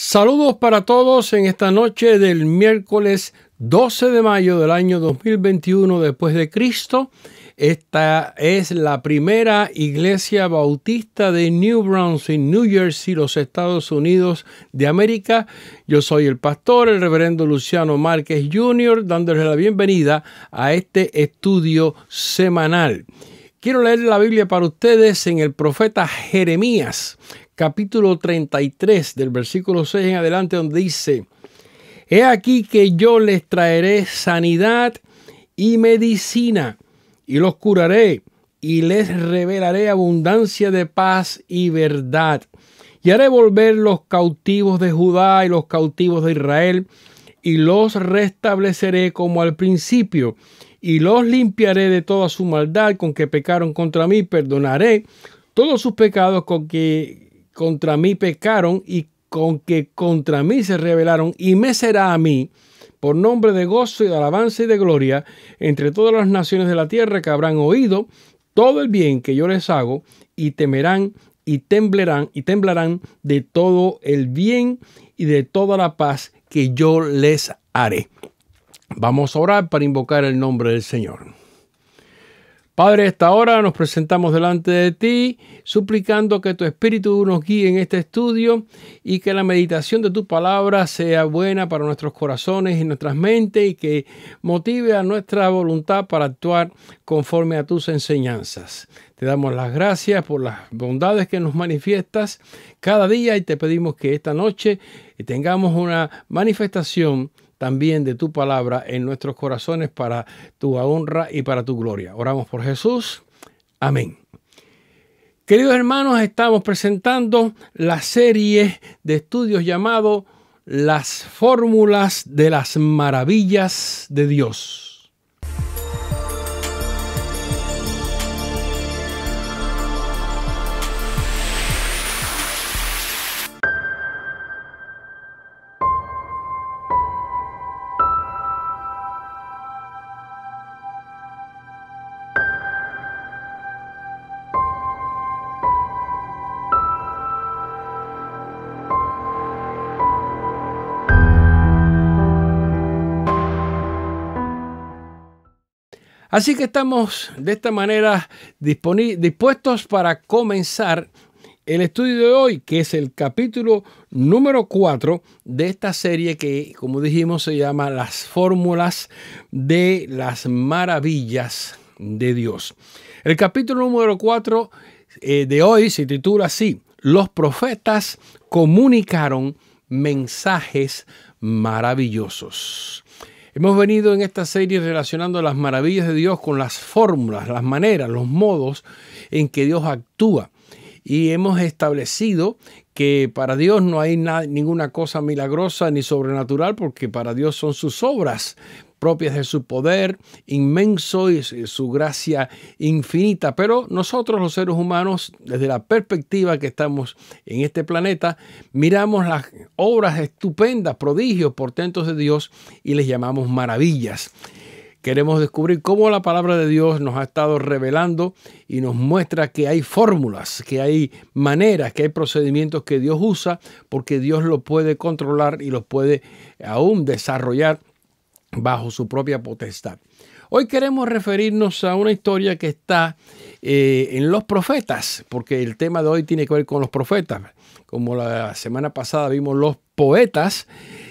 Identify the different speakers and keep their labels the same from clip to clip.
Speaker 1: Saludos para todos en esta noche del miércoles 12 de mayo del año 2021 después de Cristo. Esta es la primera iglesia bautista de New Brunswick, New Jersey, los Estados Unidos de América. Yo soy el pastor, el reverendo Luciano Márquez Jr., dándole la bienvenida a este estudio semanal. Quiero leer la Biblia para ustedes en el profeta Jeremías, capítulo 33 del versículo 6 en adelante donde dice, He aquí que yo les traeré sanidad y medicina y los curaré y les revelaré abundancia de paz y verdad. Y haré volver los cautivos de Judá y los cautivos de Israel y los restableceré como al principio y los limpiaré de toda su maldad con que pecaron contra mí, perdonaré todos sus pecados con que contra mí pecaron y con que contra mí se rebelaron y me será a mí por nombre de gozo y de alabanza y de gloria entre todas las naciones de la tierra que habrán oído todo el bien que yo les hago y temerán y temblarán y temblarán de todo el bien y de toda la paz que yo les haré. Vamos a orar para invocar el nombre del Señor. Padre, esta hora nos presentamos delante de ti, suplicando que tu Espíritu nos guíe en este estudio y que la meditación de tu palabra sea buena para nuestros corazones y nuestras mentes y que motive a nuestra voluntad para actuar conforme a tus enseñanzas. Te damos las gracias por las bondades que nos manifiestas cada día y te pedimos que esta noche tengamos una manifestación también de tu palabra en nuestros corazones para tu honra y para tu gloria. Oramos por Jesús. Amén. Queridos hermanos, estamos presentando la serie de estudios llamado Las fórmulas de las maravillas de Dios. Así que estamos de esta manera dispuestos para comenzar el estudio de hoy, que es el capítulo número 4 de esta serie que, como dijimos, se llama Las fórmulas de las maravillas de Dios. El capítulo número 4 eh, de hoy se titula así, Los profetas comunicaron mensajes maravillosos. Hemos venido en esta serie relacionando las maravillas de Dios con las fórmulas, las maneras, los modos en que Dios actúa. Y hemos establecido que para Dios no hay ninguna cosa milagrosa ni sobrenatural, porque para Dios son sus obras propias de su poder inmenso y su gracia infinita. Pero nosotros los seres humanos, desde la perspectiva que estamos en este planeta, miramos las obras estupendas, prodigios, portentos de Dios y les llamamos maravillas. Queremos descubrir cómo la palabra de Dios nos ha estado revelando y nos muestra que hay fórmulas, que hay maneras, que hay procedimientos que Dios usa porque Dios lo puede controlar y los puede aún desarrollar bajo su propia potestad. Hoy queremos referirnos a una historia que está eh, en los profetas, porque el tema de hoy tiene que ver con los profetas. Como la semana pasada vimos los poetas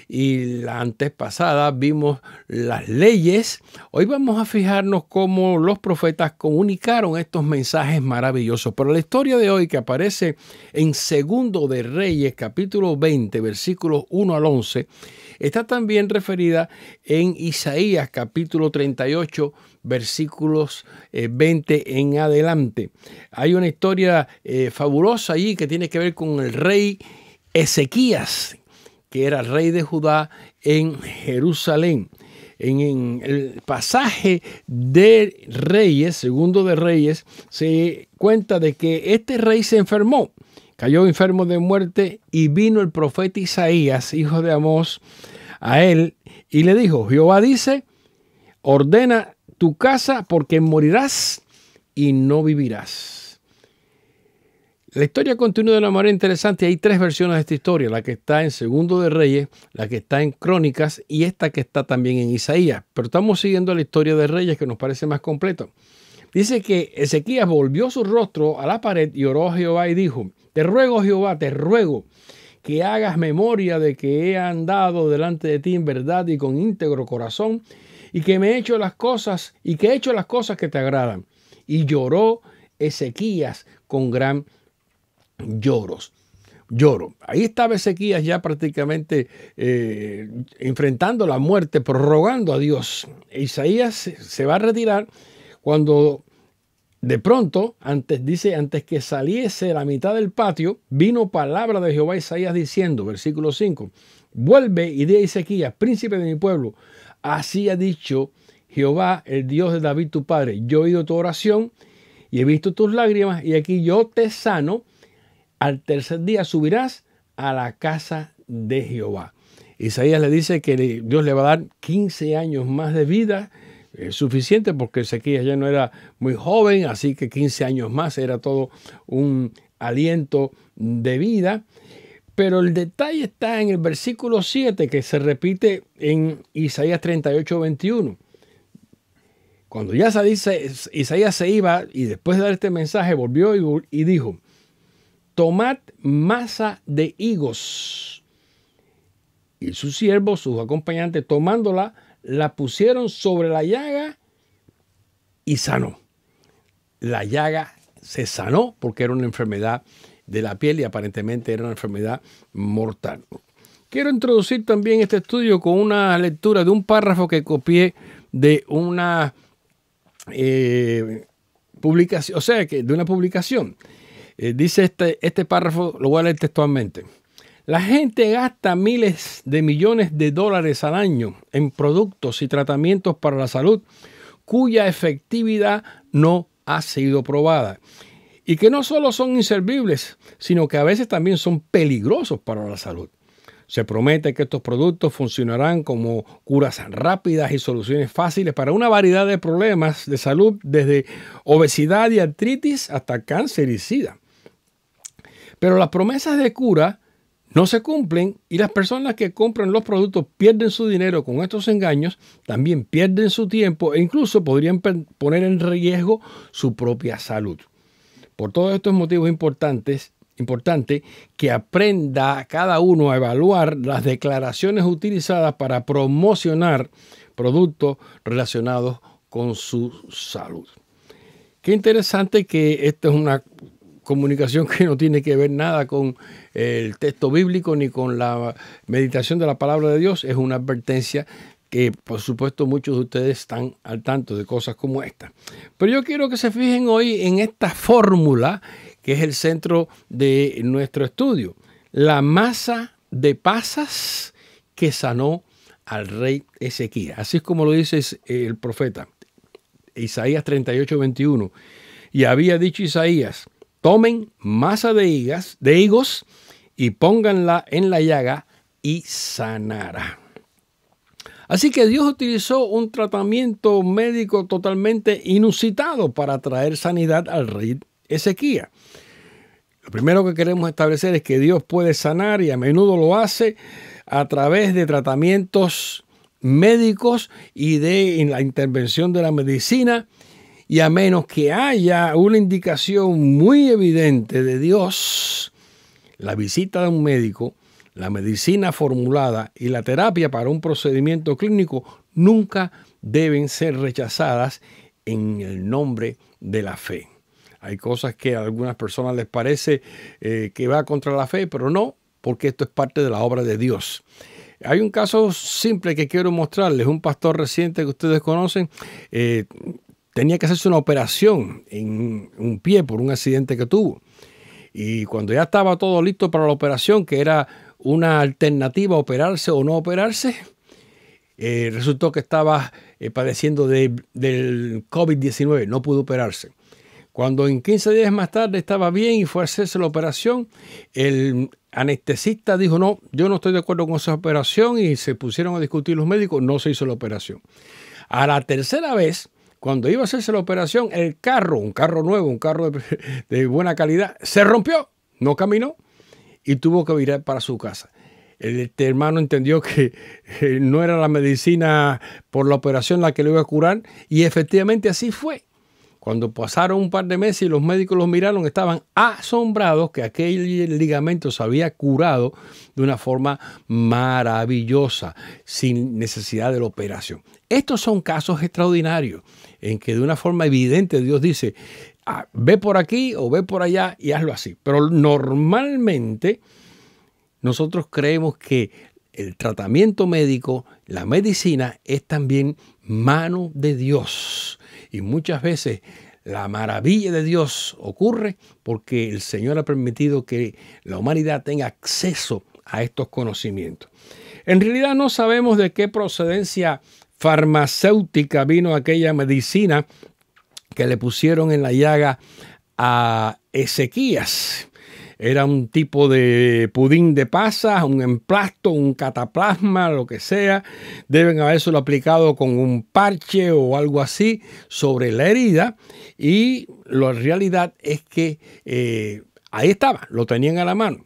Speaker 1: y la antes pasada vimos las leyes, hoy vamos a fijarnos cómo los profetas comunicaron estos mensajes maravillosos. Pero la historia de hoy que aparece en Segundo de Reyes, capítulo 20, versículos 1 al 11, está también referida en Isaías capítulo 38, versículos 20 eh, en adelante. Hay una historia eh, fabulosa allí que tiene que ver con el rey Ezequías, que era rey de Judá en Jerusalén. En, el pasaje de Reyes, segundo de Reyes, se cuenta de que este rey se enfermó cayó enfermo de muerte y vino el profeta Isaías, hijo de Amós, a él y le dijo, Jehová dice, ordena tu casa porque morirás y no vivirás. La historia continúa de una manera interesante. Hay tres versiones de esta historia, la que está en Segundo de Reyes, la que está en Crónicas y esta que está también en Isaías. Pero estamos siguiendo la historia de Reyes que nos parece más completo. Dice que Ezequías volvió su rostro a la pared y oró a Jehová y dijo, te ruego Jehová, te ruego que hagas memoria de que he andado delante de ti en verdad y con íntegro corazón y que me he hecho las cosas y que he hecho las cosas que te agradan. Y lloró Ezequías con gran lloros. Lloro. Ahí estaba Ezequías ya prácticamente eh, enfrentando la muerte, prorrogando a Dios. Isaías se va a retirar cuando de pronto, antes, dice, antes que saliese la mitad del patio, vino palabra de Jehová Isaías diciendo, versículo 5, vuelve y di a Ezequías, príncipe de mi pueblo, así ha dicho Jehová, el Dios de David tu padre, yo he oído tu oración y he visto tus lágrimas y aquí yo te sano, al tercer día subirás a la casa de Jehová. Isaías le dice que Dios le va a dar 15 años más de vida es eh, suficiente porque Ezequiel ya no era muy joven, así que 15 años más era todo un aliento de vida. Pero el detalle está en el versículo 7 que se repite en Isaías 38, 21. Cuando ya Isaías se iba y después de dar este mensaje volvió y dijo, tomad masa de higos. Y sus siervos, sus acompañantes, tomándola, la pusieron sobre la llaga y sanó. La llaga se sanó porque era una enfermedad de la piel y aparentemente era una enfermedad mortal. Quiero introducir también este estudio con una lectura de un párrafo que copié de una eh, publicación, o sea, que de una publicación. Eh, dice este, este párrafo, lo voy a leer textualmente. La gente gasta miles de millones de dólares al año en productos y tratamientos para la salud cuya efectividad no ha sido probada y que no solo son inservibles, sino que a veces también son peligrosos para la salud. Se promete que estos productos funcionarán como curas rápidas y soluciones fáciles para una variedad de problemas de salud, desde obesidad y artritis hasta cáncer y sida. Pero las promesas de cura no se cumplen y las personas que compran los productos pierden su dinero con estos engaños, también pierden su tiempo e incluso podrían poner en riesgo su propia salud. Por todos estos motivos importantes, importante que aprenda cada uno a evaluar las declaraciones utilizadas para promocionar productos relacionados con su salud. Qué interesante que esto es una comunicación que no tiene que ver nada con eh, el texto bíblico ni con la meditación de la palabra de Dios, es una advertencia que por supuesto muchos de ustedes están al tanto de cosas como esta. Pero yo quiero que se fijen hoy en esta fórmula que es el centro de nuestro estudio, la masa de pasas que sanó al rey Ezequías. Así es como lo dice eh, el profeta Isaías 38, 21. Y había dicho Isaías, Tomen masa de, higas, de higos y pónganla en la llaga y sanará. Así que Dios utilizó un tratamiento médico totalmente inusitado para traer sanidad al rey Ezequiel. Lo primero que queremos establecer es que Dios puede sanar y a menudo lo hace a través de tratamientos médicos y de la intervención de la medicina y a menos que haya una indicación muy evidente de Dios, la visita de un médico, la medicina formulada y la terapia para un procedimiento clínico nunca deben ser rechazadas en el nombre de la fe. Hay cosas que a algunas personas les parece eh, que va contra la fe, pero no, porque esto es parte de la obra de Dios. Hay un caso simple que quiero mostrarles. Un pastor reciente que ustedes conocen eh, tenía que hacerse una operación en un pie por un accidente que tuvo. Y cuando ya estaba todo listo para la operación, que era una alternativa operarse o no operarse, eh, resultó que estaba eh, padeciendo de, del COVID-19, no pudo operarse. Cuando en 15 días más tarde estaba bien y fue a hacerse la operación, el anestesista dijo, no, yo no estoy de acuerdo con esa operación y se pusieron a discutir los médicos, no se hizo la operación. A la tercera vez, cuando iba a hacerse la operación, el carro, un carro nuevo, un carro de, buena calidad, se rompió, no caminó y tuvo que virar para su casa. Este hermano entendió que eh, no era la medicina por la operación la que le iba a curar y efectivamente así fue. Cuando pasaron un par de meses y los médicos los miraron, estaban asombrados que aquel ligamento se había curado de una forma maravillosa, sin necesidad de la operación. Estos son casos extraordinarios en que de una forma evidente Dios dice, ah, ve por aquí o ve por allá y hazlo así. Pero normalmente nosotros creemos que el tratamiento médico, la medicina, es también mano de Dios. Y muchas veces la maravilla de Dios ocurre porque el Señor ha permitido que la humanidad tenga acceso a estos conocimientos. En realidad no sabemos de qué procedencia farmacéutica vino aquella medicina que le pusieron en la llaga a Ezequías. Era un tipo de pudín de pasas, un emplasto, un cataplasma, lo que sea. Deben haberse lo aplicado con un parche o algo así sobre la herida. Y la realidad es que eh, ahí estaba, lo tenían a la mano.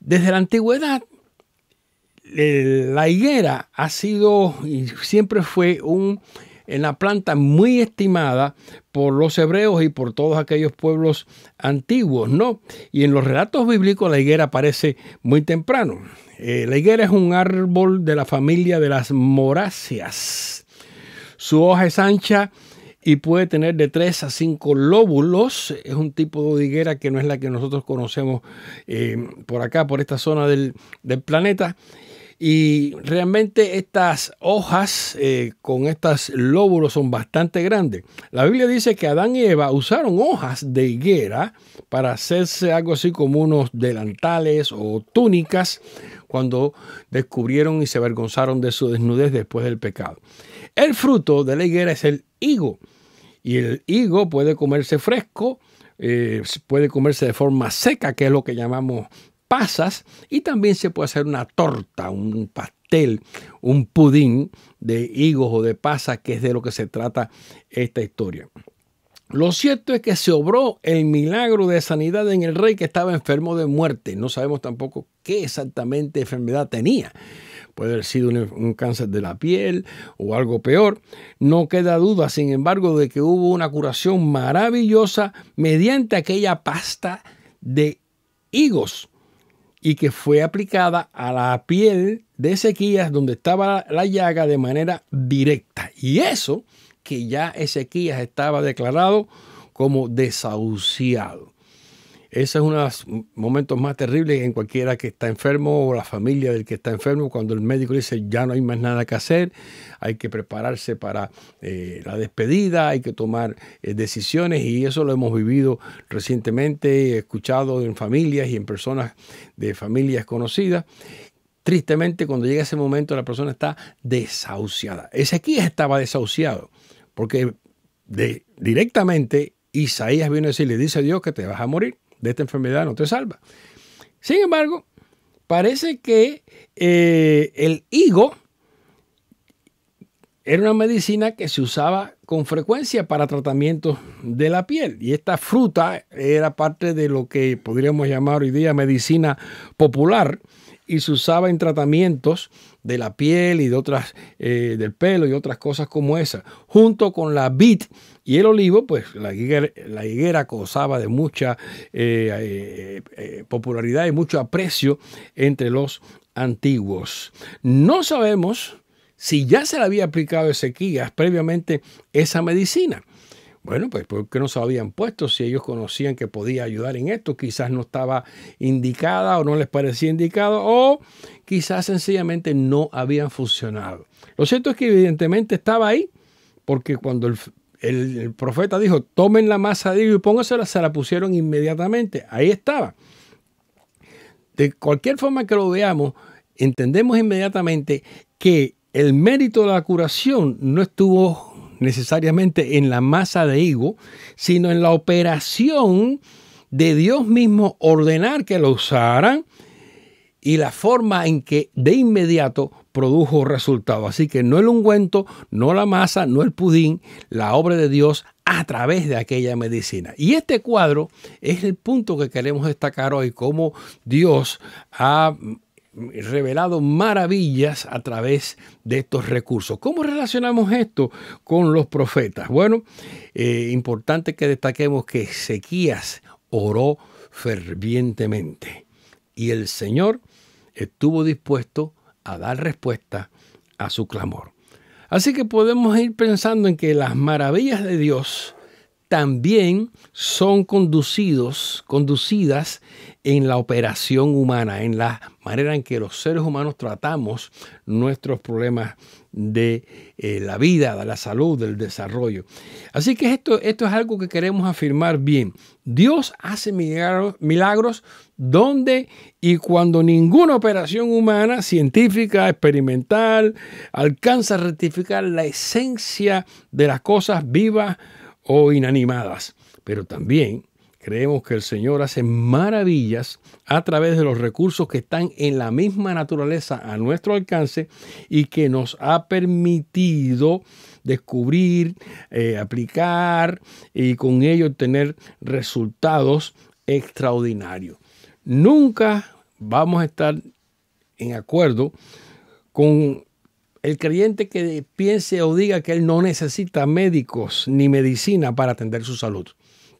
Speaker 1: Desde la antigüedad la higuera ha sido y siempre fue un, una planta muy estimada por los hebreos y por todos aquellos pueblos antiguos, ¿no? Y en los relatos bíblicos la higuera aparece muy temprano. Eh, la higuera es un árbol de la familia de las moráceas. Su hoja es ancha y puede tener de 3 a 5 lóbulos. Es un tipo de higuera que no es la que nosotros conocemos eh, por acá, por esta zona del planeta. Y realmente estas hojas eh, con estos lóbulos son bastante grandes. La Biblia dice que Adán y Eva usaron hojas de higuera para hacerse algo así como unos delantales o túnicas cuando descubrieron y se avergonzaron de su desnudez después del pecado. El fruto de la higuera es el higo. Y el higo puede comerse fresco, eh, puede comerse de forma seca, que es lo que llamamos pasas y también se puede hacer una torta, un pastel, un pudín de higos o de pasas, que es de lo que se trata esta historia. Lo cierto es que se obró el milagro de sanidad en el rey que estaba enfermo de muerte. No sabemos tampoco qué exactamente enfermedad tenía. Puede haber sido un, cáncer de la piel o algo peor. No queda duda, sin embargo, de que hubo una curación maravillosa mediante aquella pasta de higos y que fue aplicada a la piel de Ezequías donde estaba la llaga de manera directa. Y eso que ya Ezequías estaba declarado como desahuciado. Ese es uno de los momentos más terribles en cualquiera que está enfermo o la familia del que está enfermo, cuando el médico dice ya no hay más nada que hacer, hay que prepararse para eh, la despedida, hay que tomar eh, decisiones y eso lo hemos vivido recientemente, escuchado en familias y en personas de familias conocidas tristemente cuando llega ese momento la persona está desahuciada. Ezequiel estaba desahuciado porque directamente Isaías vino a decirle, le dice a Dios que te vas a morir de esta enfermedad no te salva. Sin embargo, parece que eh, el higo era una medicina que se usaba con frecuencia para tratamientos de la piel. Y esta fruta era parte de lo que podríamos llamar hoy día medicina popular y se usaba en tratamientos de la piel y de otras, eh, del pelo y otras cosas como esa, junto con la vid y el olivo, pues la higuera, la higuera gozaba de mucha eh, eh, popularidad y mucho aprecio entre los antiguos. No sabemos si ya se le había aplicado a Ezequías previamente esa medicina. Bueno, pues porque no se habían puesto si ellos conocían que podía ayudar en esto? Quizás no estaba indicada o no les parecía indicado o quizás sencillamente no habían funcionado. Lo cierto es que evidentemente estaba ahí porque cuando el, profeta dijo, tomen la masa de y póngasela, se la pusieron inmediatamente. Ahí estaba. De cualquier forma que lo veamos, entendemos inmediatamente que el mérito de la curación no estuvo necesariamente en la masa de higo, sino en la operación de Dios mismo ordenar que lo usaran y la forma en que de inmediato produjo resultado. Así que no el ungüento, no la masa, no el pudín, la obra de Dios a través de aquella medicina. Y este cuadro es el punto que queremos destacar hoy, cómo Dios ha revelado maravillas a través de estos recursos. ¿Cómo relacionamos esto con los profetas? Bueno, eh, importante que destaquemos que Ezequías oró fervientemente y el Señor estuvo dispuesto a dar respuesta a su clamor. Así que podemos ir pensando en que las maravillas de Dios también son conducidos, conducidas en la operación humana, en la manera en que los seres humanos tratamos nuestros problemas de eh, la vida, de la salud, del desarrollo. Así que esto, esto es algo que queremos afirmar bien. Dios hace milagros, milagros donde y cuando ninguna operación humana, científica, experimental, alcanza a rectificar la esencia de las cosas vivas, o inanimadas, pero también creemos que el Señor hace maravillas a través de los recursos que están en la misma naturaleza a nuestro alcance y que nos ha permitido descubrir, eh, aplicar y con ello tener resultados extraordinarios. Nunca vamos a estar en acuerdo con el creyente que piense o diga que él no necesita médicos ni medicina para atender su salud.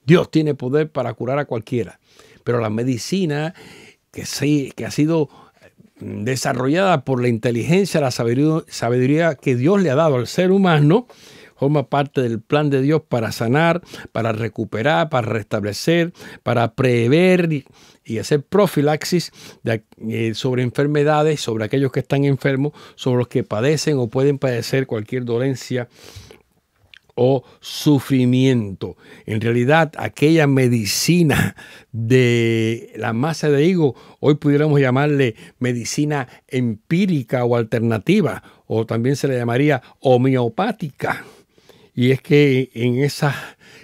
Speaker 1: Dios tiene poder para curar a cualquiera, pero la medicina que, sí, que ha sido mm, desarrollada por la inteligencia, la sabiduría que Dios le ha dado al ser humano, forma parte del plan de Dios para sanar, para recuperar, para restablecer, para prever y hacer profilaxis eh, sobre enfermedades, sobre aquellos que están enfermos, sobre los que padecen o pueden padecer cualquier dolencia o sufrimiento. En realidad, aquella medicina de la masa de higo, hoy pudiéramos llamarle medicina empírica o alternativa, o también se le llamaría homeopática y es que en esa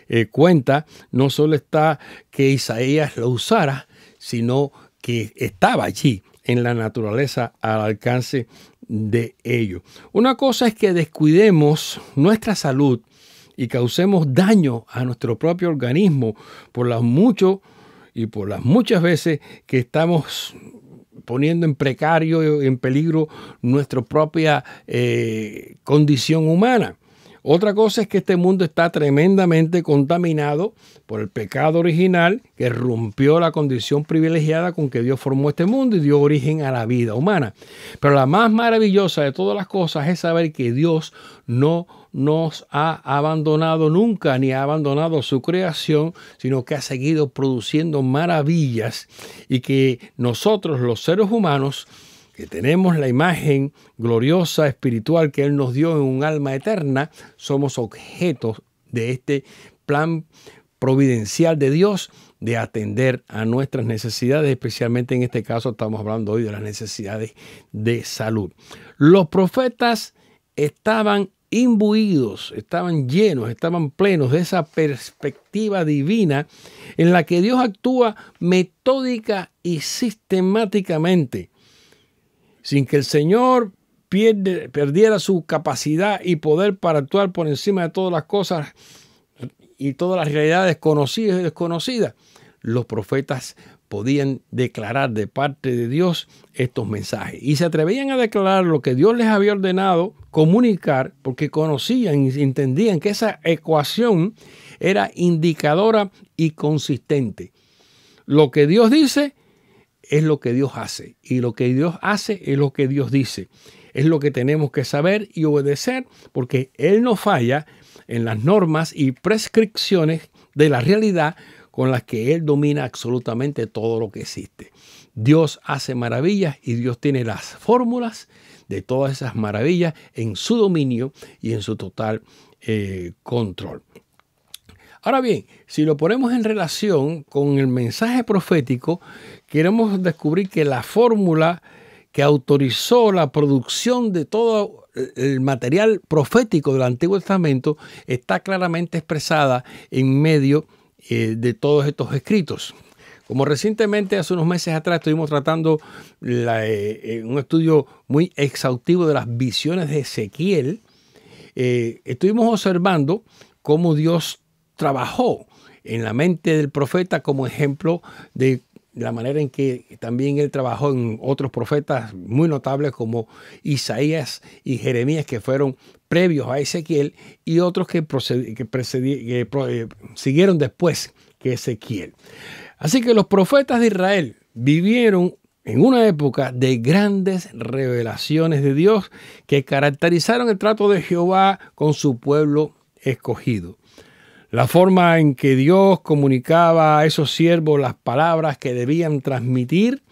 Speaker 1: eh, cuenta no solo está que Isaías lo usara, sino que estaba allí en la naturaleza al alcance de ello. Una cosa es que descuidemos nuestra salud y causemos daño a nuestro propio organismo por las muchos y por las muchas veces que estamos poniendo en precario, en peligro nuestra propia eh, condición humana. Otra cosa es que este mundo está tremendamente contaminado por el pecado original que rompió la condición privilegiada con que Dios formó este mundo y dio origen a la vida humana. Pero la más maravillosa de todas las cosas es saber que Dios no nos ha abandonado nunca ni ha abandonado su creación, sino que ha seguido produciendo maravillas y que nosotros los seres humanos que tenemos la imagen gloriosa espiritual que Él nos dio en un alma eterna, somos objetos de este plan providencial de Dios de atender a nuestras necesidades, especialmente en este caso estamos hablando hoy de las necesidades de salud. Los profetas estaban imbuidos, estaban llenos, estaban plenos de esa perspectiva divina en la que Dios actúa metódica y sistemáticamente sin que el Señor perdiera su capacidad y poder para actuar por encima de todas las cosas y todas las realidades conocidas y desconocidas, los profetas podían declarar de parte de Dios estos mensajes. Y se atrevían a declarar lo que Dios les había ordenado comunicar porque conocían y entendían que esa ecuación era indicadora y consistente. Lo que Dios dice es lo que Dios hace. Y lo que Dios hace es lo que Dios dice. Es lo que tenemos que saber y obedecer porque Él no falla en las normas y prescripciones de la realidad con las que Él domina absolutamente todo lo que existe. Dios hace maravillas y Dios tiene las fórmulas de todas esas maravillas en su dominio y en su total eh, control. Ahora bien, si lo ponemos en relación con el mensaje profético queremos descubrir que la fórmula que autorizó la producción de todo eh, el material profético del Antiguo Testamento está claramente expresada en medio eh, de todos estos escritos. Como recientemente, hace unos meses atrás, estuvimos tratando eh, un estudio muy exhaustivo de las visiones de Ezequiel, estuvimos observando cómo Dios trabajó en la mente del profeta como ejemplo de la manera en que también él trabajó en otros profetas muy notables como Isaías y Jeremías, que fueron previos a Ezequiel, y otros que, eh, siguieron después que Ezequiel. Así que los profetas de Israel vivieron en una época de grandes revelaciones de Dios que caracterizaron el trato de Jehová con su pueblo escogido la forma en que Dios comunicaba a esos siervos las palabras que debían transmitir,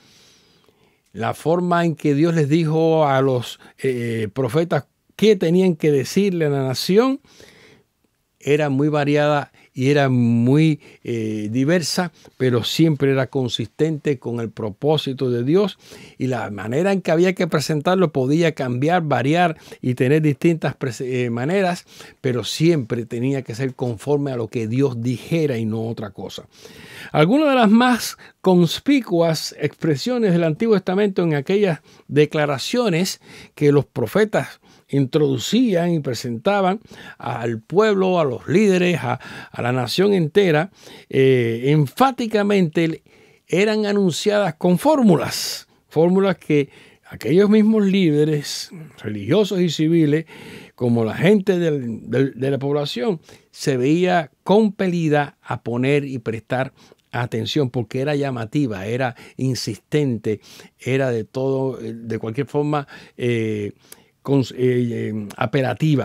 Speaker 1: la forma en que Dios les dijo a los eh, profetas qué tenían que decirle a la nación, era muy variada y era muy eh, diversa, pero siempre era consistente con el propósito de Dios y la manera en que había que presentarlo podía cambiar, variar y tener distintas eh, maneras, pero siempre tenía que ser conforme a lo que Dios dijera y no otra cosa. Algunas de las más conspicuas expresiones del Antiguo Testamento en aquellas declaraciones que los profetas introducían y presentaban al pueblo, a los líderes, a, la nación entera, eh, enfáticamente eran anunciadas con fórmulas, fórmulas que aquellos mismos líderes religiosos y civiles, como la gente de la población, se veía compelida a poner y prestar atención porque era llamativa, era insistente, era de todo, de cualquier forma eh, eh, eh,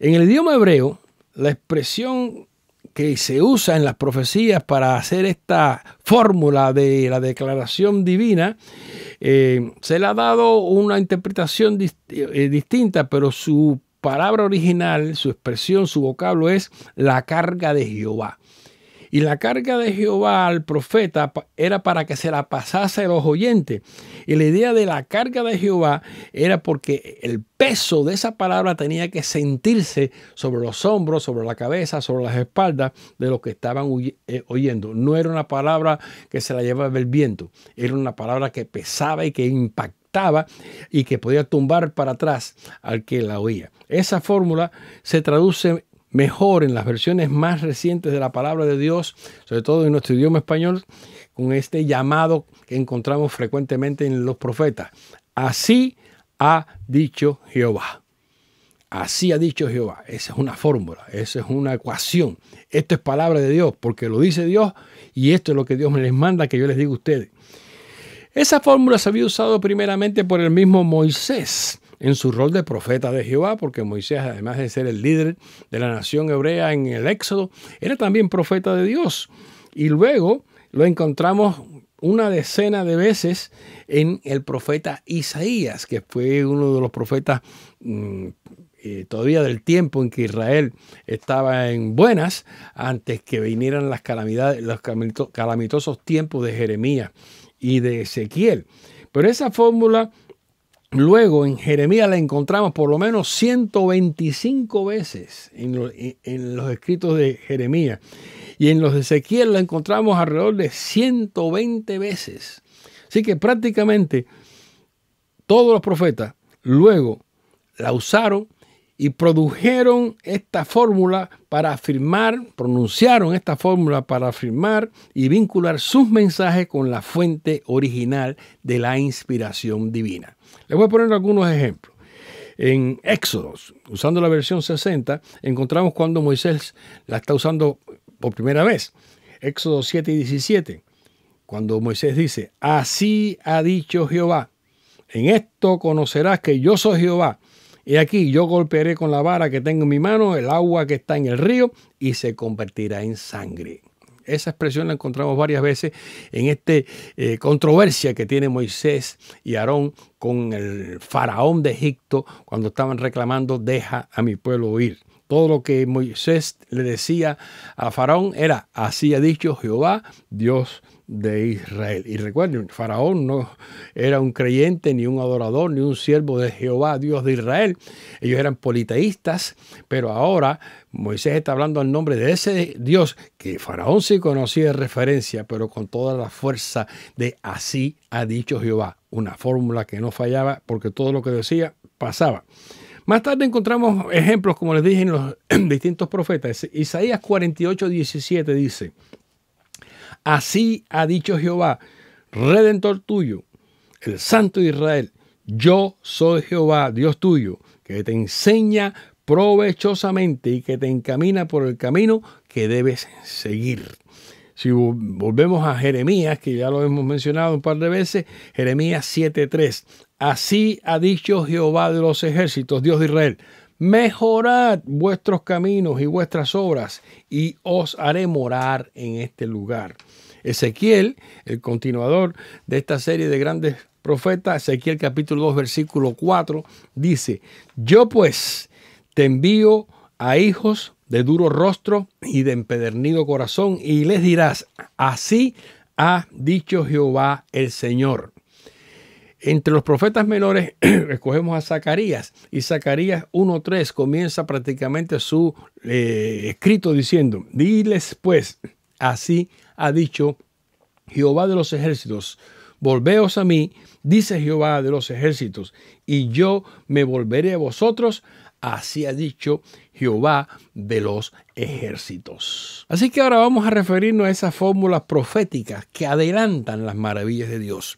Speaker 1: en el idioma hebreo, la expresión que se usa en las profecías para hacer esta fórmula de la declaración divina, eh, se le ha dado una interpretación distinta, pero su palabra original, su expresión, su vocablo es la carga de Jehová. Y la carga de Jehová al profeta era para que se la pasase a los oyentes. Y la idea de la carga de Jehová era porque el peso de esa palabra tenía que sentirse sobre los hombros, sobre la cabeza, sobre las espaldas de los que estaban eh, oyendo. No era una palabra que se la llevaba el viento, era una palabra que pesaba y que impactaba y que podía tumbar para atrás al que la oía. Esa fórmula se traduce mejor en las versiones más recientes de la palabra de Dios, sobre todo en nuestro idioma español, con este llamado que encontramos frecuentemente en los profetas. Así ha dicho Jehová. Así ha dicho Jehová. Esa es una fórmula, esa es una ecuación. Esto es palabra de Dios, porque lo dice Dios y esto es lo que Dios me les manda que yo les diga a ustedes. Esa fórmula se había usado primeramente por el mismo Moisés en su rol de profeta de Jehová, porque Moisés, además de ser el líder de la nación hebrea en el Éxodo, era también profeta de Dios. Y luego lo encontramos una decena de veces en el profeta Isaías, que fue uno de los profetas mm, eh, todavía del tiempo en que Israel estaba en buenas, antes que vinieran las calamidades, los calamitosos tiempos de Jeremías y de Ezequiel. Pero esa fórmula Luego en Jeremías la encontramos por lo menos 125 veces en, los escritos de Jeremías. Y en los de Ezequiel la encontramos alrededor de 120 veces. Así que prácticamente todos los profetas luego la usaron y produjeron esta fórmula para afirmar, pronunciaron esta fórmula para afirmar y vincular sus mensajes con la fuente original de la inspiración divina. Les voy a poner algunos ejemplos. En Éxodos, usando la versión 60, encontramos cuando Moisés la está usando por primera vez. Éxodo 7 y 17, cuando Moisés dice, así ha dicho Jehová, en esto conocerás que yo soy Jehová. Y aquí yo golpearé con la vara que tengo en mi mano el agua que está en el río y se convertirá en sangre. Esa expresión la encontramos varias veces en esta eh, controversia que tiene Moisés y Aarón con el faraón de Egipto cuando estaban reclamando, deja a mi pueblo ir. Todo lo que Moisés le decía a Faraón era, así ha dicho Jehová, Dios de Israel. Y recuerden, Faraón no era un creyente, ni un adorador, ni un siervo de Jehová, Dios de Israel. Ellos eran politeístas, pero ahora Moisés está hablando en nombre de ese Dios que Faraón sí conocía de referencia, pero con toda la fuerza de así ha dicho Jehová. Una fórmula que no fallaba porque todo lo que decía pasaba. Más tarde encontramos ejemplos, como les dije, en los distintos profetas. Isaías 48, 17 dice, Así ha dicho Jehová, redentor tuyo, el Santo de Israel, yo soy Jehová, Dios tuyo, que te enseña provechosamente y que te encamina por el camino que debes seguir. Si volvemos a Jeremías, que ya lo hemos mencionado un par de veces, Jeremías 7.3, Así ha dicho Jehová de los ejércitos, Dios de Israel, mejorad vuestros caminos y vuestras obras y os haré morar en este lugar. Ezequiel, el continuador de esta serie de grandes profetas, Ezequiel capítulo 2 versículo 4, dice, yo pues te envío a hijos de duro rostro y de empedernido corazón y les dirás, así ha dicho Jehová el Señor. Entre los profetas menores escogemos a Zacarías y Zacarías 1.3 comienza prácticamente su eh, escrito diciendo, diles pues, así ha dicho Jehová de los ejércitos, volveos a mí, dice Jehová de los ejércitos, y yo me volveré a vosotros, así ha dicho Jehová de los ejércitos. Así que ahora vamos a referirnos a esas fórmulas proféticas que adelantan las maravillas de Dios.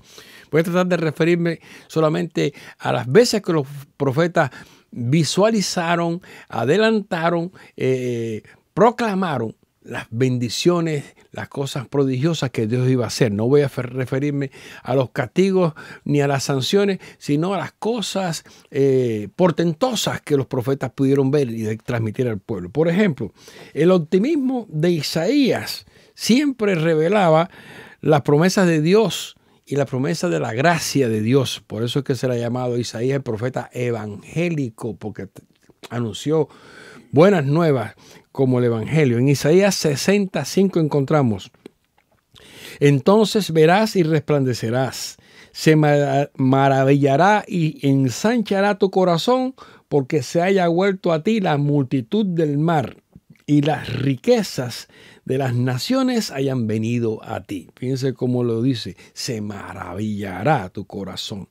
Speaker 1: Voy a tratar de referirme solamente a las veces que los profetas visualizaron, adelantaron, eh, proclamaron las bendiciones, las cosas prodigiosas que Dios iba a hacer. No voy a referirme a los castigos ni a las sanciones, sino a las cosas eh, portentosas que los profetas pudieron ver y transmitir al pueblo. Por ejemplo, el optimismo de Isaías siempre revelaba las promesas de Dios y la promesa de la gracia de Dios. Por eso es que se le ha llamado Isaías el profeta evangélico, porque anunció buenas nuevas como el Evangelio. En Isaías 65 encontramos, entonces verás y resplandecerás, se maravillará y ensanchará tu corazón porque se haya vuelto a ti la multitud del mar y las riquezas de las naciones hayan venido a ti. Fíjense cómo lo dice, se maravillará tu corazón.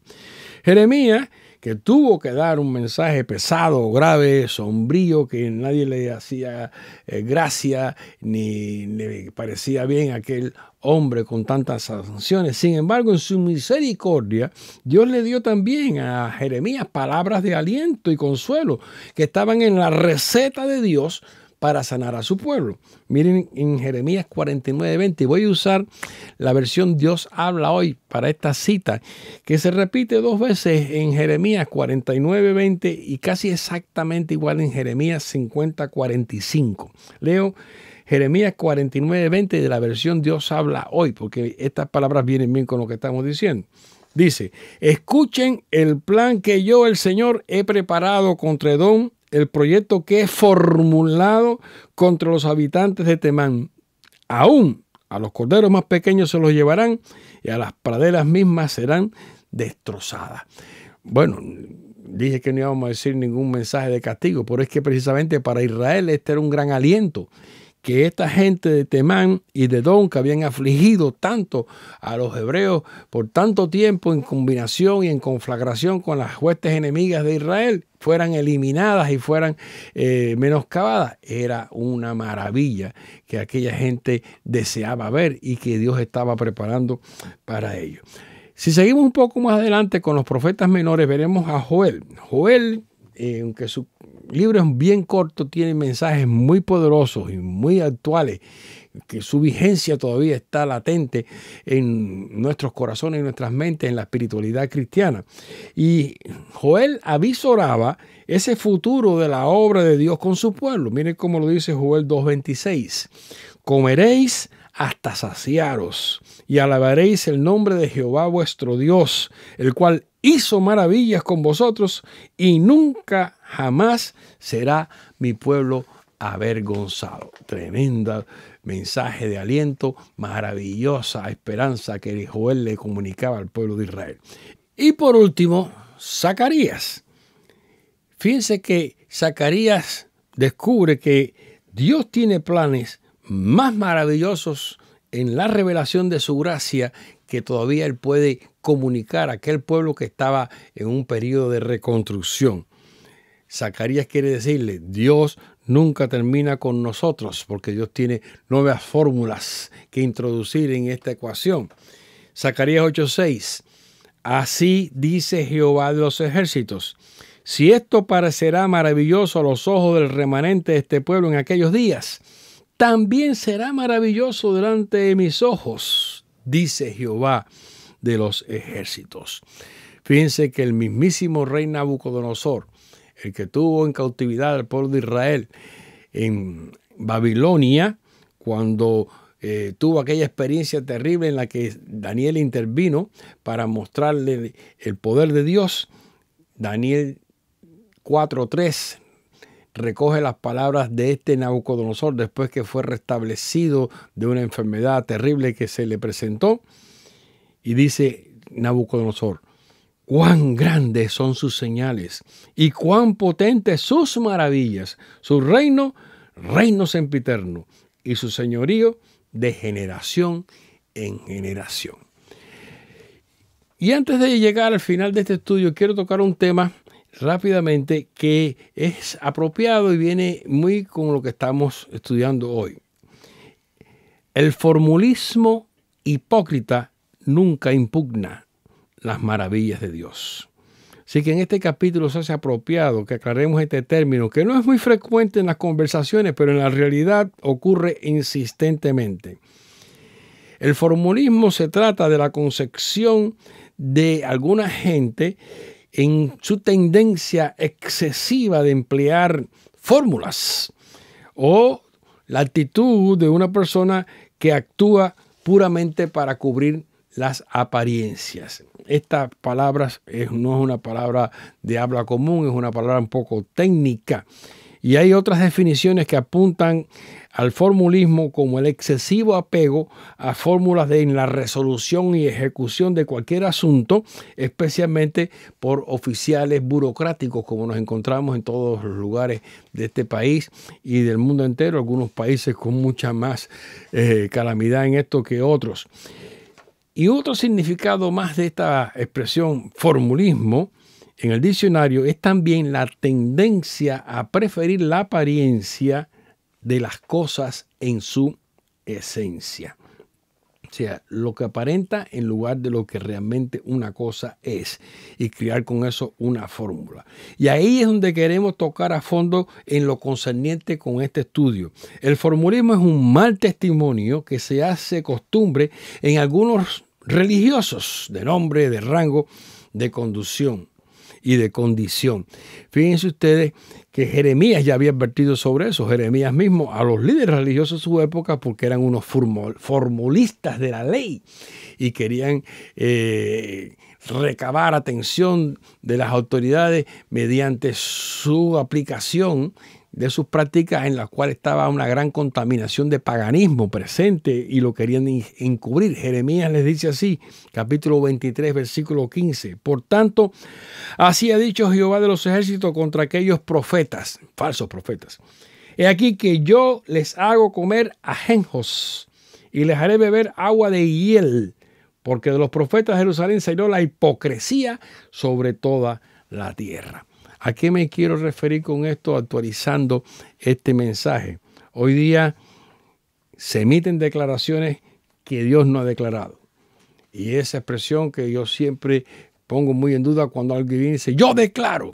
Speaker 1: Jeremías, que tuvo que dar un mensaje pesado, grave, sombrío, que nadie le hacía eh, gracia ni le parecía bien aquel hombre con tantas sanciones. Sin embargo, en su misericordia, Dios le dio también a Jeremías palabras de aliento y consuelo que estaban en la receta de Dios para sanar a su pueblo. Miren en Jeremías 49, 20. Voy a usar la versión Dios habla hoy para esta cita, que se repite dos veces en Jeremías 49, 20 y casi exactamente igual en Jeremías 50, 45. Leo Jeremías 49, 20 de la versión Dios habla hoy, porque estas palabras vienen bien con lo que estamos diciendo. Dice, escuchen el plan que yo, el Señor, he preparado contra Edom el proyecto que es formulado contra los habitantes de Temán. Aún a los corderos más pequeños se los llevarán y a las praderas mismas serán destrozadas. Bueno, dije que no íbamos a decir ningún mensaje de castigo, pero es que precisamente para Israel este era un gran aliento que esta gente de Temán y de Don, que habían afligido tanto a los hebreos por tanto tiempo en combinación y en conflagración con las huestes enemigas de Israel, fueran eliminadas y fueran eh, menoscabadas, era una maravilla que aquella gente deseaba ver y que Dios estaba preparando para ello. Si seguimos un poco más adelante con los profetas menores, veremos a Joel. Joel eh, aunque su libro es bien corto, tiene mensajes muy poderosos y muy actuales, que su vigencia todavía está latente en nuestros corazones y nuestras mentes, en la espiritualidad cristiana. Y Joel avisoraba ese futuro de la obra de Dios con su pueblo. Miren cómo lo dice Joel 2.26. Comeréis hasta saciaros, y alabaréis el nombre de Jehová vuestro Dios, el cual hizo maravillas con vosotros, y nunca jamás será mi pueblo avergonzado. Tremenda mensaje de aliento, maravillosa esperanza que Joel le comunicaba al pueblo de Israel. Y por último, Zacarías. Fíjense que Zacarías descubre que Dios tiene planes más maravillosos en la revelación de su gracia que todavía Él puede comunicar a aquel pueblo que estaba en un periodo de reconstrucción. Zacarías quiere decirle, Dios nunca termina con nosotros, porque Dios tiene nuevas fórmulas que introducir en esta ecuación. Zacarías 8:6, así dice Jehová de los ejércitos, si esto parecerá maravilloso a los ojos del remanente de este pueblo en aquellos días, también será maravilloso delante de mis ojos, dice Jehová de los ejércitos. Fíjense que el mismísimo rey Nabucodonosor, el que tuvo en cautividad al pueblo de Israel en Babilonia, cuando eh, tuvo aquella experiencia terrible en la que Daniel intervino para mostrarle el poder de Dios, Daniel 4.3 recoge las palabras de este Nabucodonosor después que fue restablecido de una enfermedad terrible que se le presentó. Y dice Nabucodonosor, cuán grandes son sus señales y cuán potentes sus maravillas, su reino, reino sempiterno y su señorío de generación en generación. Y antes de llegar al final de este estudio, quiero tocar un tema rápidamente que es apropiado y viene muy con lo que estamos estudiando hoy. El formulismo hipócrita nunca impugna las maravillas de Dios. Así que en este capítulo se hace apropiado que aclaremos este término, que no es muy frecuente en las conversaciones, pero en la realidad ocurre insistentemente. El formulismo se trata de la concepción de alguna gente en su tendencia excesiva de emplear fórmulas o la actitud de una persona que actúa puramente para cubrir las apariencias. Esta palabra no es una palabra de habla común, es una palabra un poco técnica. Y hay otras definiciones que apuntan al formulismo como el excesivo apego a fórmulas de en la resolución y ejecución de cualquier asunto, especialmente por oficiales burocráticos como nos encontramos en todos los lugares de este país y del mundo entero, algunos países con mucha más eh, calamidad en esto que otros. Y otro significado más de esta expresión formulismo en el diccionario es también la tendencia a preferir la apariencia de las cosas en su esencia. O sea, lo que aparenta en lugar de lo que realmente una cosa es y crear con eso una fórmula. Y ahí es donde queremos tocar a fondo en lo concerniente con este estudio. El formulismo es un mal testimonio que se hace costumbre en algunos religiosos de nombre, de rango, de conducción y de condición. Fíjense ustedes que Jeremías ya había advertido sobre eso, Jeremías mismo, a los líderes religiosos de su época, porque eran unos formulistas de la ley y querían eh, recabar atención de las autoridades mediante su aplicación de sus prácticas en las cuales estaba una gran contaminación de paganismo presente y lo querían encubrir. Jeremías les dice así, capítulo 23, versículo 15. Por tanto, así ha dicho Jehová de los ejércitos contra aquellos profetas, falsos profetas. He aquí que yo les hago comer ajenjos y les haré beber agua de hiel, porque de los profetas de Jerusalén salió la hipocresía sobre toda la tierra. ¿A qué me quiero referir con esto actualizando este mensaje? Hoy día se emiten declaraciones que Dios no ha declarado. Y esa expresión que yo siempre pongo muy en duda cuando alguien dice, yo declaro.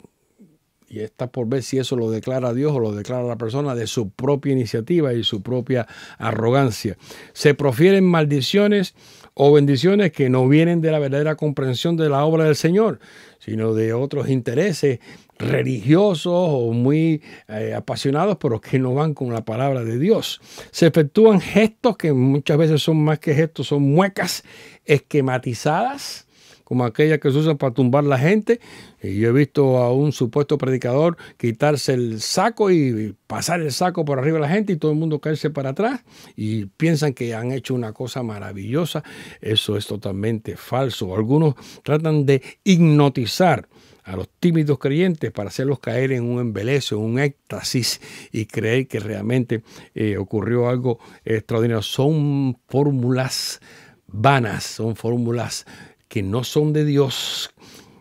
Speaker 1: Y está por ver si eso lo declara Dios o lo declara la persona de su propia iniciativa y su propia arrogancia. Se profieren maldiciones o bendiciones que no vienen de la verdadera comprensión de la obra del Señor, sino de otros intereses religiosos o muy eh, apasionados, pero que no van con la palabra de Dios. Se efectúan gestos que muchas veces son más que gestos, son muecas esquematizadas como aquellas que se usan para tumbar la gente. Y yo he visto a un supuesto predicador quitarse el saco y pasar el saco por arriba de la gente y todo el mundo caerse para atrás y piensan que han hecho una cosa maravillosa. Eso es totalmente falso. Algunos tratan de hipnotizar a los tímidos creyentes para hacerlos caer en un embeleso, en un éxtasis y creer que realmente eh, ocurrió algo extraordinario. Son fórmulas vanas, son fórmulas que no son de Dios,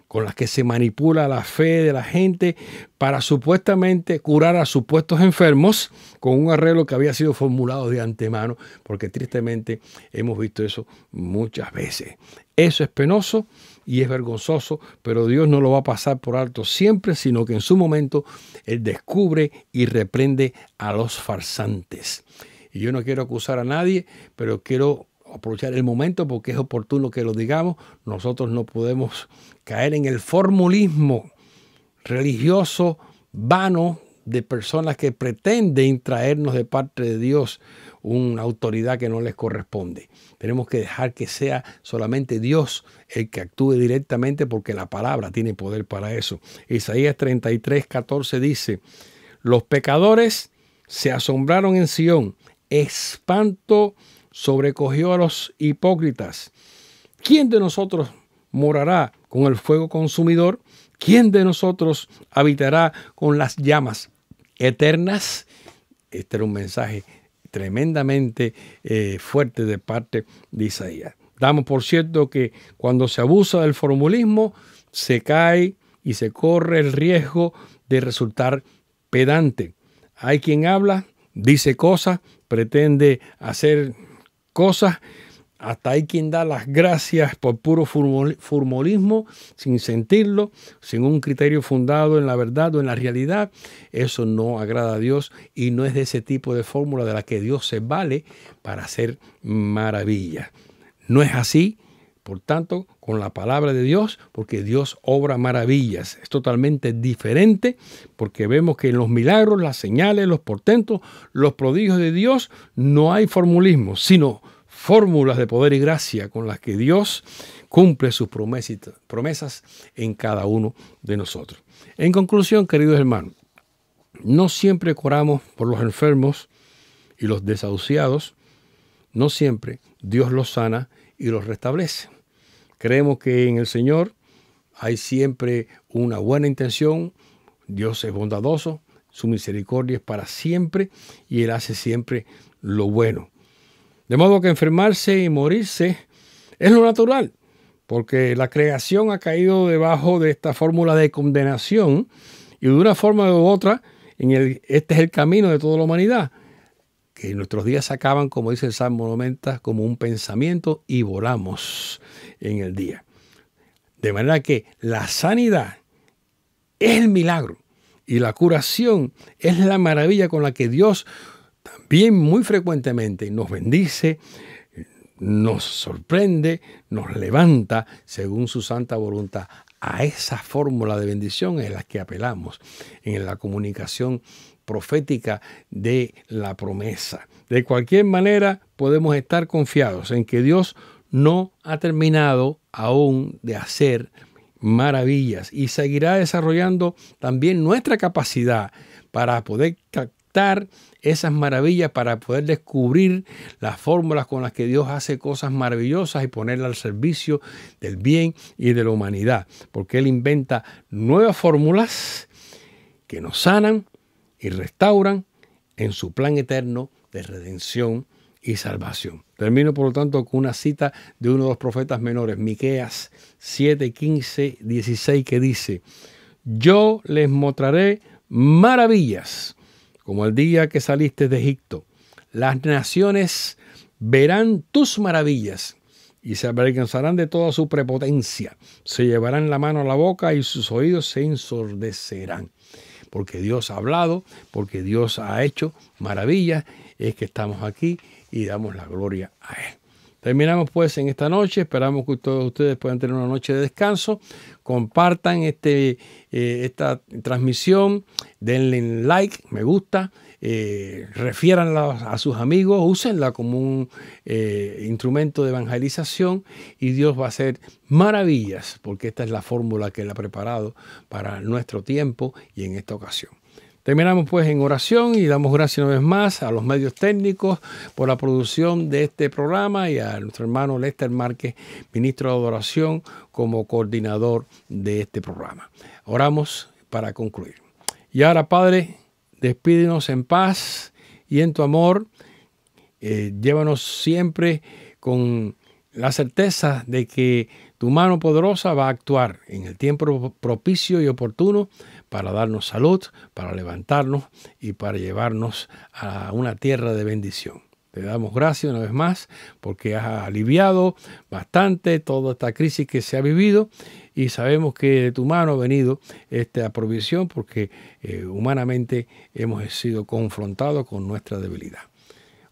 Speaker 1: con las que se manipula la fe de la gente para supuestamente curar a supuestos enfermos con un arreglo que había sido formulado de antemano, porque tristemente hemos visto eso muchas veces. Eso es penoso y es vergonzoso, pero Dios no lo va a pasar por alto siempre, sino que en su momento Él descubre y reprende a los farsantes. Y yo no quiero acusar a nadie, pero quiero aprovechar el momento porque es oportuno que lo digamos. Nosotros no podemos caer en el formulismo religioso vano de personas que pretenden traernos de parte de Dios una autoridad que no les corresponde. Tenemos que dejar que sea solamente Dios el que actúe directamente porque la palabra tiene poder para eso. Isaías 33, 14 dice, los pecadores se asombraron en Sión, espanto sobrecogió a los hipócritas. ¿Quién de nosotros morará con el fuego consumidor? ¿Quién de nosotros habitará con las llamas eternas? Este era un mensaje tremendamente eh, fuerte de parte de Isaías. Damos por cierto que cuando se abusa del formulismo, se cae y se corre el riesgo de resultar pedante. Hay quien habla, dice cosas, pretende hacer cosas hasta hay quien da las gracias por puro formulismo, sin sentirlo, sin un criterio fundado en la verdad o en la realidad. Eso no agrada a Dios y no es de ese tipo de fórmula de la que Dios se vale para hacer maravillas. No es así, por tanto, con la palabra de Dios, porque Dios obra maravillas. Es totalmente diferente porque vemos que en los milagros, las señales, los portentos, los prodigios de Dios, no hay formulismo, sino fórmulas de poder y gracia con las que Dios cumple sus promesas en cada uno de nosotros. En conclusión, queridos hermanos, no siempre oramos por los enfermos y los desahuciados, no siempre Dios los sana y los restablece. Creemos que en el Señor hay siempre una buena intención, Dios es bondadoso, su misericordia es para siempre y Él hace siempre lo bueno. De modo que enfermarse y morirse es lo natural, porque la creación ha caído debajo de esta fórmula de condenación y de una forma u otra, en este es el camino de toda la humanidad, que nuestros días acaban, como dice el Salmo 90, como un pensamiento y volamos en el día. De manera que la sanidad es el milagro y la curación es la maravilla con la que Dios bien muy frecuentemente nos bendice, nos sorprende, nos levanta según su santa voluntad. A esa fórmula de bendición en la que apelamos en la comunicación profética de la promesa. De cualquier manera, podemos estar confiados en que Dios no ha terminado aún de hacer maravillas y seguirá desarrollando también nuestra capacidad para poder esas maravillas para poder descubrir las fórmulas con las que Dios hace cosas maravillosas y ponerlas al servicio del bien y de la humanidad. Porque Él inventa nuevas fórmulas que nos sanan y restauran en su plan eterno de redención y salvación. Termino por lo tanto con una cita de uno de los profetas menores, Miqueas 7, 15, 16, que dice, yo les mostraré maravillas como el día que saliste de Egipto. Las naciones verán tus maravillas y se avergonzarán de toda su prepotencia. Se llevarán la mano a la boca y sus oídos se ensordecerán. Porque Dios ha hablado, porque Dios ha hecho maravillas, es que estamos aquí y damos la gloria a Él. Terminamos pues en esta noche, esperamos que todos ustedes puedan tener una noche de descanso, compartan este, eh, esta transmisión, denle like, me gusta, eh, refiéranla a sus amigos, úsenla como un eh, instrumento de evangelización y Dios va a hacer maravillas, porque esta es la fórmula que Él ha preparado para nuestro tiempo y en esta ocasión. Terminamos pues en oración y damos gracias una vez más a los medios técnicos por la producción de este programa y a nuestro hermano Lester Márquez, ministro de adoración, como coordinador de este programa. Oramos para concluir. Y ahora, Padre, despídenos en paz y en tu amor. Eh, llévanos siempre con la certeza de que tu mano poderosa va a actuar en el tiempo propicio y oportuno para darnos salud, para levantarnos y para llevarnos a una tierra de bendición. Te damos gracias una vez más porque has aliviado bastante toda esta crisis que se ha vivido y sabemos que de tu mano ha venido esta provisión porque eh, humanamente hemos sido confrontados con nuestra debilidad.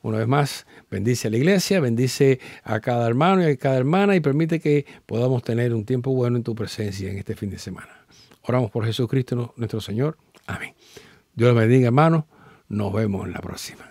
Speaker 1: Una vez más, bendice a la iglesia, bendice a cada hermano y a cada hermana y permite que podamos tener un tiempo bueno en tu presencia en este fin de semana. Oramos por Jesucristo nuestro Señor. Amén. Dios los bendiga, hermanos. Nos vemos en la próxima.